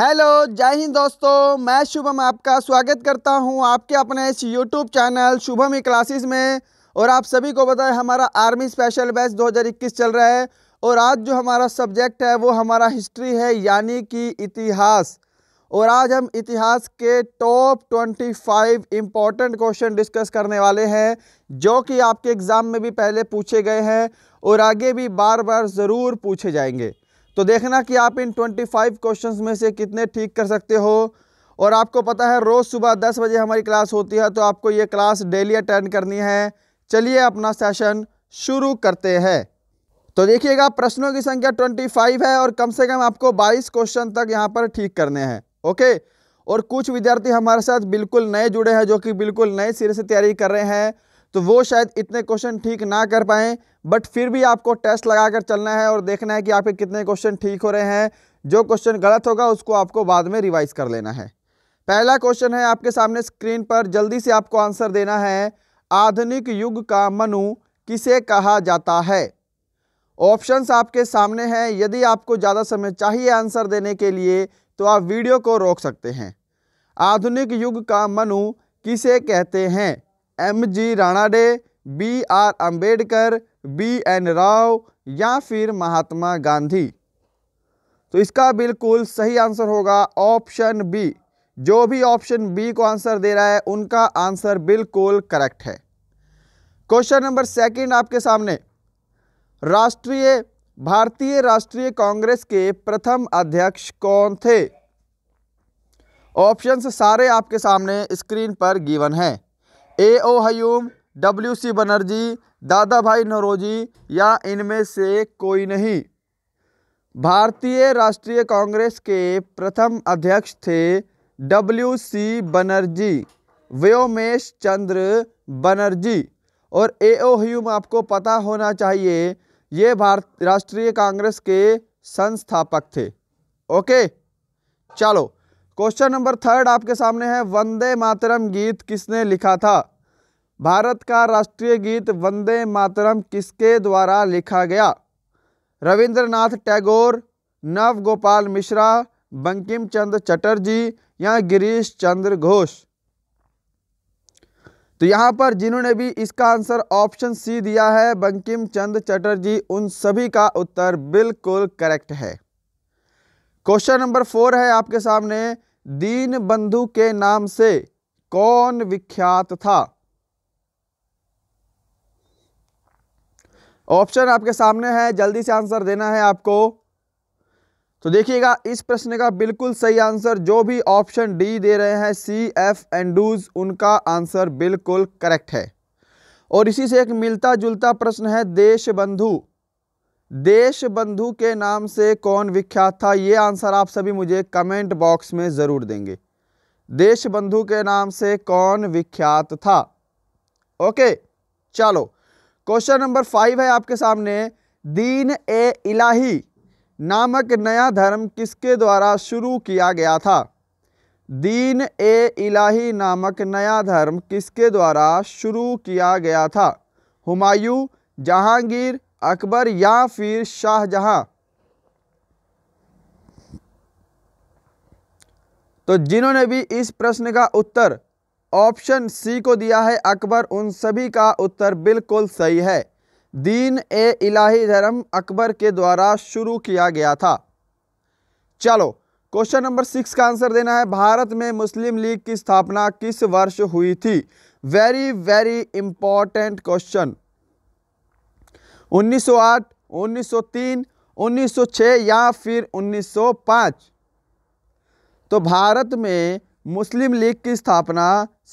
hello जय हिंद दोस्तों मैं शुभम आपका स्वागत करता हूं आपके अपने इस यूट्यूब चैनल शुभम ही क्लासेस में और आप सभी को बताएं हमारा आर्मी स्पेशल बैच 2021 चल रहा है और आज जो हमारा सब्जेक्ट है वो हमारा हिस्ट्री है यानी कि इतिहास और आज हम इतिहास के टॉप 25 इम्पॉर्टेंट क्वेश्चन डिस्कस करने वाले हैं जो कि आपके एग्ज़ाम में भी पहले पूछे गए हैं और आगे भी बार बार ज़रूर पूछे जाएंगे तो देखना कि आप इन 25 क्वेश्चंस में से कितने ठीक कर सकते हो और आपको पता है रोज़ सुबह 10 बजे हमारी क्लास होती है तो आपको ये क्लास डेली अटेंड करनी है चलिए अपना सेशन शुरू करते हैं तो देखिएगा प्रश्नों की संख्या 25 है और कम से कम आपको 22 क्वेश्चन तक यहाँ पर ठीक करने हैं ओके और कुछ विद्यार्थी हमारे साथ बिल्कुल नए जुड़े हैं जो कि बिल्कुल नए सिरे से तैयारी कर रहे हैं तो वो शायद इतने क्वेश्चन ठीक ना कर पाएँ बट फिर भी आपको टेस्ट लगा कर चलना है और देखना है कि आपके कितने क्वेश्चन ठीक हो रहे हैं जो क्वेश्चन गलत होगा उसको आपको बाद में रिवाइज कर लेना है पहला क्वेश्चन है आपके सामने स्क्रीन पर जल्दी से आपको आंसर देना है आधुनिक युग का मनु किसे कहा जाता है ऑप्शंस आपके सामने हैं यदि आपको ज़्यादा समय चाहिए आंसर देने के लिए तो आप वीडियो को रोक सकते हैं आधुनिक युग का मनु किसे कहते हैं M G Ranade B R Ambedkar B N Rao या फिर महात्मा गांधी तो इसका बिल्कुल सही आंसर होगा ऑप्शन बी जो भी ऑप्शन बी को आंसर दे रहा है उनका आंसर बिल्कुल करेक्ट है क्वेश्चन नंबर सेकंड आपके सामने राष्ट्रीय भारतीय राष्ट्रीय कांग्रेस के प्रथम अध्यक्ष कौन थे ऑप्शंस सारे आपके सामने स्क्रीन पर गिवन हैं ए ओ हयूम डब्ल्यू सी बनर्जी दादा भाई नरोजी या इनमें से कोई नहीं भारतीय राष्ट्रीय कांग्रेस के प्रथम अध्यक्ष थे डब्ल्यू सी बनर्जी व्योमेश चंद्र बनर्जी और ए ओ ह्यूम आपको पता होना चाहिए ये भारत राष्ट्रीय कांग्रेस के संस्थापक थे ओके चलो क्वेश्चन नंबर थर्ड आपके सामने है वंदे मातरम गीत किसने लिखा था भारत का राष्ट्रीय गीत वंदे मातरम किसके द्वारा लिखा गया रविंद्रनाथ टैगोर नव गोपाल मिश्रा बंकिम चंद्र चटर्जी या गिरीश चंद्र घोष तो यहाँ पर जिन्होंने भी इसका आंसर ऑप्शन सी दिया है बंकिम चंद चटर्जी उन सभी का उत्तर बिल्कुल करेक्ट है क्वेश्चन नंबर फोर है आपके सामने दीन बंधु के नाम से कौन विख्यात था ऑप्शन आपके सामने है जल्दी से आंसर देना है आपको तो देखिएगा इस प्रश्न का बिल्कुल सही आंसर जो भी ऑप्शन डी दे रहे हैं सी एफ एंडूज उनका आंसर बिल्कुल करेक्ट है और इसी से एक मिलता जुलता प्रश्न है देश बंधु देश बंधु के नाम से कौन विख्यात था ये आंसर आप सभी मुझे कमेंट बॉक्स में ज़रूर देंगे देश बंधु के नाम से कौन विख्यात था ओके चलो क्वेश्चन नंबर फाइव है आपके सामने दीन ए इलाही नामक नया धर्म किसके द्वारा शुरू किया गया था दीन ए इलाही नामक नया धर्म किसके द्वारा शुरू किया गया था हुमायूं जहांगीर अकबर या फिर शाहजहां तो जिन्होंने भी इस प्रश्न का उत्तर ऑप्शन सी को दिया है अकबर उन सभी का उत्तर बिल्कुल सही है दीन ए इलाही धर्म अकबर के द्वारा शुरू किया गया था चलो क्वेश्चन नंबर सिक्स का आंसर देना है भारत में मुस्लिम लीग की स्थापना किस वर्ष हुई थी वेरी वेरी इंपॉर्टेंट क्वेश्चन 1903, 1906 या फिर 1905 तो भारत में मुस्लिम लीग की स्थापना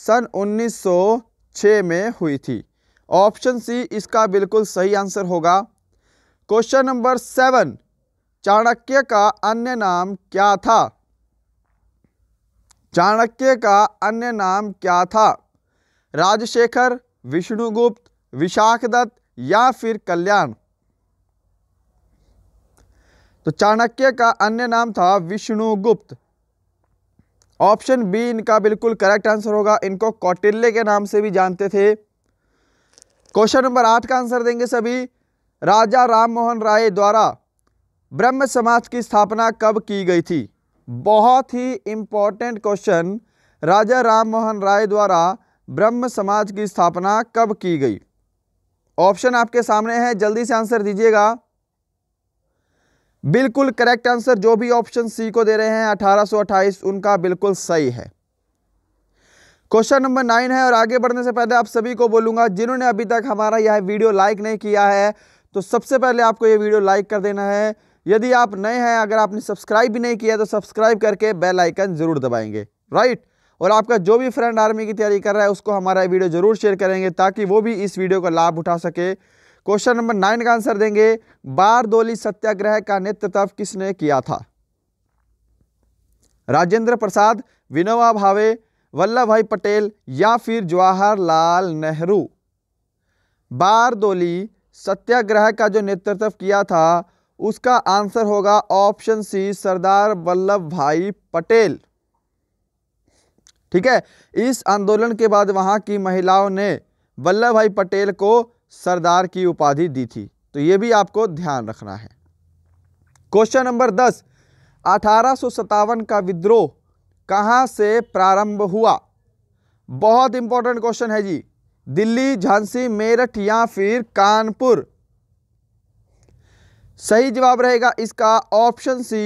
सन 1906 में हुई थी ऑप्शन सी इसका बिल्कुल सही आंसर होगा क्वेश्चन नंबर सेवन चाणक्य का अन्य नाम क्या था चाणक्य का अन्य नाम क्या था राजशेखर विष्णुगुप्त विशाखदत्त या फिर कल्याण तो चाणक्य का अन्य नाम था विष्णुगुप्त ऑप्शन बी इनका बिल्कुल करेक्ट आंसर होगा इनको कौटिल्य के नाम से भी जानते थे क्वेश्चन नंबर आठ का आंसर देंगे सभी राजा राम मोहन राय द्वारा ब्रह्म समाज की स्थापना कब की गई थी बहुत ही इंपॉर्टेंट क्वेश्चन राजा राम मोहन राय द्वारा ब्रह्म समाज की स्थापना कब की गई ऑप्शन आपके सामने है जल्दी से आंसर दीजिएगा बिल्कुल करेक्ट आंसर जो भी ऑप्शन सी को दे रहे हैं 1828 उनका बिल्कुल सही है क्वेश्चन नंबर नाइन है और आगे बढ़ने से पहले आप सभी को बोलूंगा जिन्होंने अभी तक हमारा यह वीडियो लाइक नहीं किया है तो सबसे पहले आपको यह वीडियो लाइक कर देना है यदि आप नए हैं अगर आपने सब्सक्राइब भी नहीं किया तो सब्सक्राइब करके बेल आइकन ज़रूर दबाएंगे राइट और आपका जो भी फ्रेंड आर्मी की तैयारी कर रहा है उसको हमारा वीडियो ज़रूर शेयर करेंगे ताकि वो भी इस वीडियो का लाभ उठा सके क्वेश्चन नंबर नाइन का आंसर देंगे बारदोली सत्याग्रह का नेतृत्व किसने किया था राजेंद्र प्रसाद विनोबा भावे वल्लभ भाई पटेल या फिर जवाहरलाल नेहरू बारदोली सत्याग्रह का जो नेतृत्व किया था उसका आंसर होगा ऑप्शन सी सरदार वल्लभ भाई पटेल ठीक है इस आंदोलन के बाद वहाँ की महिलाओं ने वल्लभ भाई पटेल को सरदार की उपाधि दी थी तो ये भी आपको ध्यान रखना है क्वेश्चन नंबर दस अठारह का विद्रोह कहाँ से प्रारंभ हुआ बहुत इंपॉर्टेंट क्वेश्चन है जी दिल्ली झांसी मेरठ या फिर कानपुर सही जवाब रहेगा इसका option C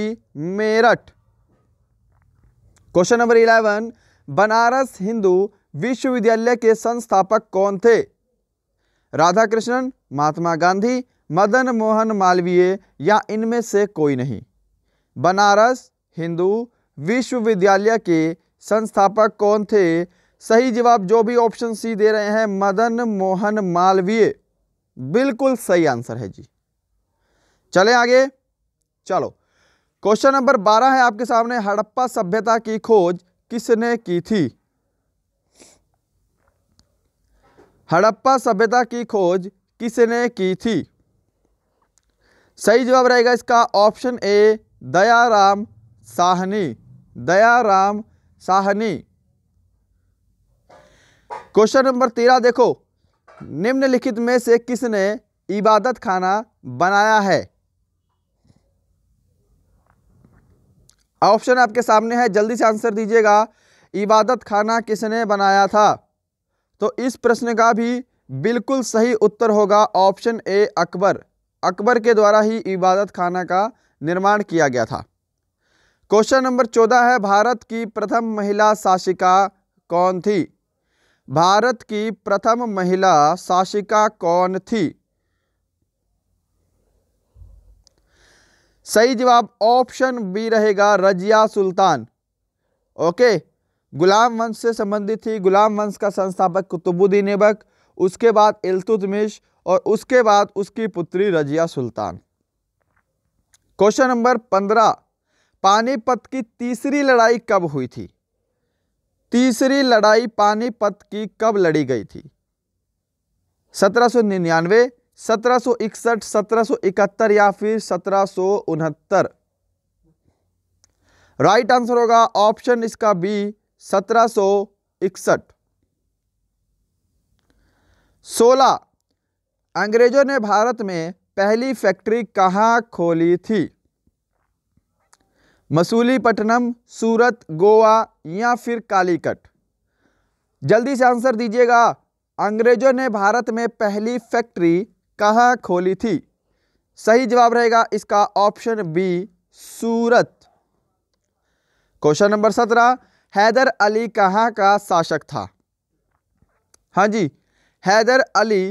Meerut question number eleven Banaras Hindu Vishwavidyalaya के संस्थापक कौन थे राधाकृष्णन महात्मा गांधी मदन मोहन मालवीय या इनमें से कोई नहीं बनारस हिंदू विश्वविद्यालय के संस्थापक कौन थे सही जवाब जो भी ऑप्शन सी दे रहे हैं मदन मोहन मालवीय बिल्कुल सही आंसर है जी चले आगे चलो क्वेश्चन नंबर बारह है आपके सामने हड़प्पा सभ्यता की खोज किसने की थी हड़प्पा सभ्यता की खोज किसने की थी सही जवाब रहेगा इसका option A Dayaram Sahni Dayaram Sahni question number तेरह देखो निम्नलिखित में से किसने इबादत खाना बनाया है ऑप्शन आपके सामने है जल्दी से आंसर दीजिएगा इबादत खाना किसने बनाया था तो इस प्रश्न का भी बिल्कुल सही उत्तर होगा ऑप्शन ए अकबर अकबर के द्वारा ही इबादत खाना का निर्माण किया गया था क्वेश्चन नंबर चौदह है भारत की प्रथम महिला शासिका कौन थी भारत की प्रथम महिला शासिका कौन थी सही जवाब ऑप्शन बी रहेगा रजिया सुल्तान ओके गुलाम वंश से संबंधित थी गुलाम वंश का संस्थापक कुतुबुद्दीन ऐबक उसके बाद इल्तुतमिश और उसके बाद उसकी पुत्री रजिया सुल्तान क्वेश्चन नंबर पंद्रह पानीपत की तीसरी लड़ाई कब हुई थी तीसरी लड़ाई पानीपत की कब लड़ी गई थी सत्रह सौ निन्यानवे सत्रह इकसठ सत्रह इकहत्तर या फिर सत्रह उनहत्तर राइट आंसर होगा ऑप्शन इसका बी सत्रह सो इकसठ सोलह अंग्रेजों ने भारत में पहली फैक्ट्री कहाँ खोली थी मसूलीपट्टनम सूरत गोवा या फिर कालीकट जल्दी से आंसर दीजिएगा अंग्रेजों ने भारत में पहली फैक्ट्री कहाँ खोली थी सही जवाब रहेगा इसका option B Surat question number सत्रह हैदर अली कहाँ का शासक था हाँ जी हैदर अली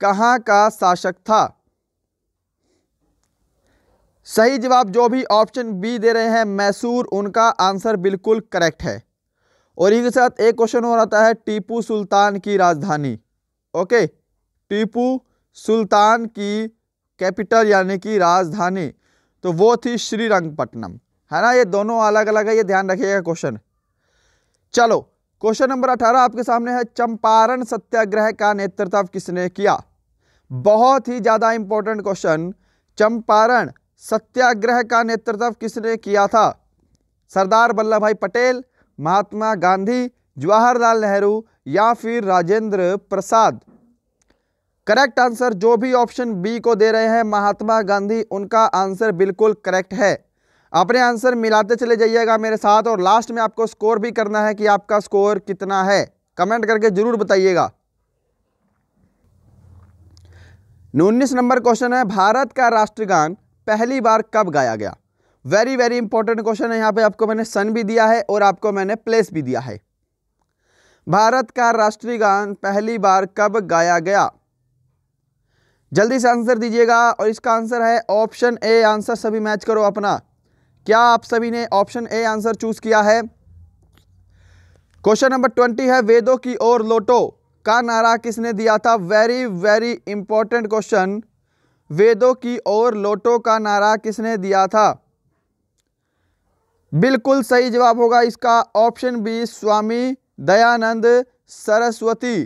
कहाँ का शासक था सही जवाब जो भी ऑप्शन बी दे रहे हैं मैसूर उनका आंसर बिल्कुल करेक्ट है और इसके साथ एक क्वेश्चन हो रहा है टीपू सुल्तान की राजधानी ओके टीपू सुल्तान की कैपिटल यानी कि राजधानी तो वो थी श्रीरंगपट्टनम है ना ये दोनों अलग अलग है ये ध्यान रखिएगा क्वेश्चन चलो क्वेश्चन नंबर अठारह आपके सामने है चंपारण सत्याग्रह का नेतृत्व किसने किया बहुत ही ज़्यादा इंपॉर्टेंट क्वेश्चन चंपारण सत्याग्रह का नेतृत्व किसने किया था सरदार वल्लभ भाई पटेल महात्मा गांधी जवाहरलाल नेहरू या फिर राजेंद्र प्रसाद करेक्ट आंसर जो भी ऑप्शन बी को दे रहे हैं महात्मा गांधी उनका आंसर बिल्कुल करेक्ट है अपने आंसर मिलाते चले जाइएगा मेरे साथ और लास्ट में आपको स्कोर भी करना है कि आपका स्कोर कितना है कमेंट करके ज़रूर बताइएगा उन्नीस नंबर क्वेश्चन है भारत का राष्ट्रगान पहली बार कब गाया गया वेरी वेरी इंपॉर्टेंट क्वेश्चन है यहाँ पे आपको मैंने सन भी दिया है और आपको मैंने प्लेस भी दिया है भारत का राष्ट्रीय गान पहली बार कब गाया गया जल्दी से आंसर दीजिएगा और इसका आंसर है ऑप्शन ए आंसर सभी मैच करो अपना क्या आप सभी ने ऑप्शन ए आंसर चूज किया है क्वेश्चन नंबर ट्वेंटी है वेदों की ओर लोटो का नारा किसने दिया था वेरी वेरी इंपॉर्टेंट क्वेश्चन वेदों की ओर लोटो का नारा किसने दिया था बिल्कुल सही जवाब होगा इसका option B Swami Dayanand Saraswati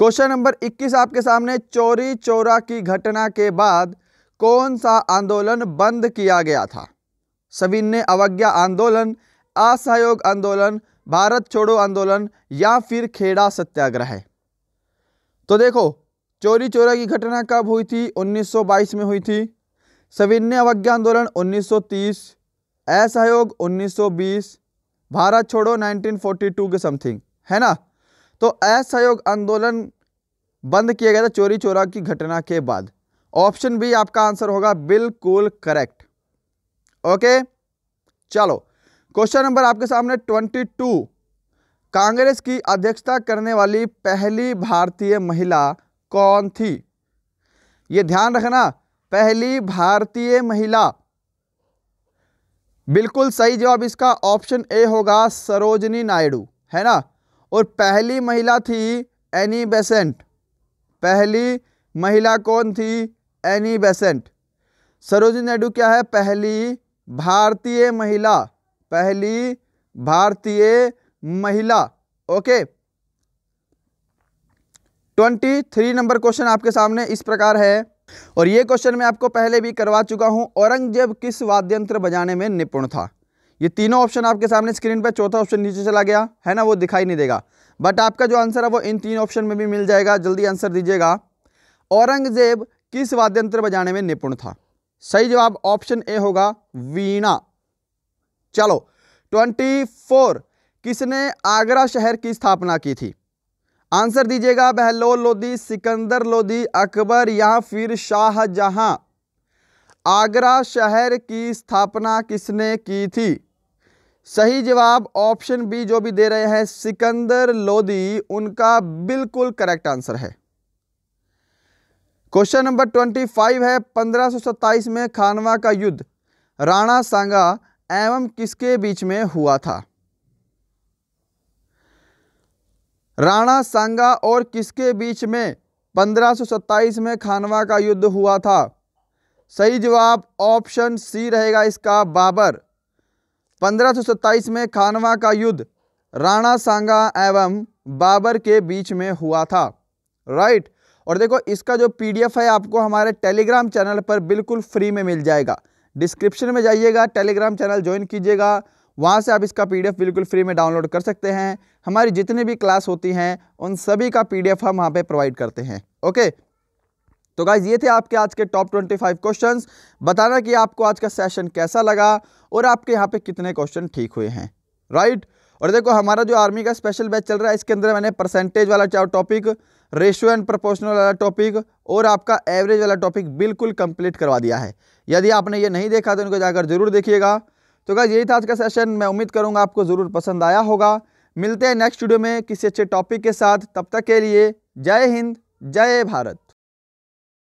question number 21 आपके सामने चोरी चोरा की घटना के बाद कौन सा आंदोलन बंद किया गया था सविन्य अवज्ञा आंदोलन असहयोग आंदोलन भारत छोड़ो आंदोलन या फिर खेड़ा सत्याग्रह तो देखो चोरी चोरा की घटना कब हुई थी 1922 में हुई थी सविन्य अवज्ञा आंदोलन 1930 असहयोग 1920 भारत छोड़ो 1942 के समथिंग है ना तो असहयोग आंदोलन बंद किया गया था चोरी चोरा की घटना के बाद ऑप्शन बी आपका आंसर होगा बिल्कुल करेक्ट ओके चलो क्वेश्चन नंबर आपके सामने ट्वेंटी टू कांग्रेस की अध्यक्षता करने वाली पहली भारतीय महिला कौन थी ये ध्यान रखना पहली भारतीय महिला बिल्कुल सही जवाब इसका ऑप्शन ए होगा सरोजनी नायडू है ना और पहली महिला थी एनी बेसेंट पहली महिला कौन थी एनी बेसेंट सरोजिनी नायडू क्या है पहली भारतीय महिला पहली भारतीय महिला okay twenty three number question आपके सामने इस प्रकार है और ये क्वेश्चन मैं आपको पहले भी करवा चुका हूं औरंगजेब किस वाद्यंत्र बजाने में निपुण था ये तीनों ऑप्शन आपके सामने स्क्रीन पर चौथा ऑप्शन नीचे चला गया है ना वो दिखाई नहीं देगा बट आपका जो आंसर है वो इन तीन ऑप्शन में भी मिल जाएगा जल्दी आंसर दीजिएगा औरंगजेब किस वाद्यंत्र बजाने में निपुण था सही जवाब ऑप्शन ए होगा वीणा चलो ट्वेंटी फोर किसने आगरा शहर की स्थापना की थी आंसर दीजिएगा बहलोल लोधी सिकंदर लोधी अकबर या फिर शाहजहां आगरा शहर की स्थापना किसने की थी सही जवाब ऑप्शन बी जो भी दे रहे हैं सिकंदर लोधी उनका बिल्कुल करेक्ट आंसर है क्वेश्चन नंबर ट्वेंटी फाइव है पंद्रह में खानवा का युद्ध राणा सांगा एवं किसके बीच में हुआ था राणा सांगा और किसके बीच में 1527 में खानवा का युद्ध हुआ था सही जवाब ऑप्शन सी रहेगा इसका बाबर पंद्रह में खानवा का युद्ध राणा सांगा एवं बाबर के बीच में हुआ था राइट और देखो इसका जो पीडीएफ है आपको हमारे टेलीग्राम चैनल पर बिल्कुल फ्री में मिल जाएगा डिस्क्रिप्शन में जाइएगा टेलीग्राम चैनल ज्वाइन कीजिएगा वहाँ से आप इसका पीडीएफ बिल्कुल फ्री में डाउनलोड कर सकते हैं हमारी जितनी भी क्लास होती हैं उन सभी का पीडीएफ हम वहाँ पे प्रोवाइड करते हैं ओके तो गाइज ये थे आपके आज के टॉप ट्वेंटी फाइव क्वेश्चन बताना कि आपको आज का सेशन कैसा लगा और आपके यहाँ पर कितने क्वेश्चन ठीक हुए हैं राइट और देखो हमारा जो आर्मी का स्पेशल बैच चल रहा है इसके अंदर मैंने परसेंटेज वाला चार टॉपिक रेशियो एंड प्रोपोर्शनल वाला टॉपिक और आपका एवरेज वाला टॉपिक बिल्कुल कंप्लीट करवा दिया है यदि आपने ये नहीं देखा तो इनको जाकर ज़रूर देखिएगा तो क्या यही था आज का सेशन मैं उम्मीद करूँगा आपको ज़रूर पसंद आया होगा मिलते हैं नेक्स्ट वीडियो में किसी अच्छे टॉपिक के साथ तब तक के लिए जय हिंद जय भारत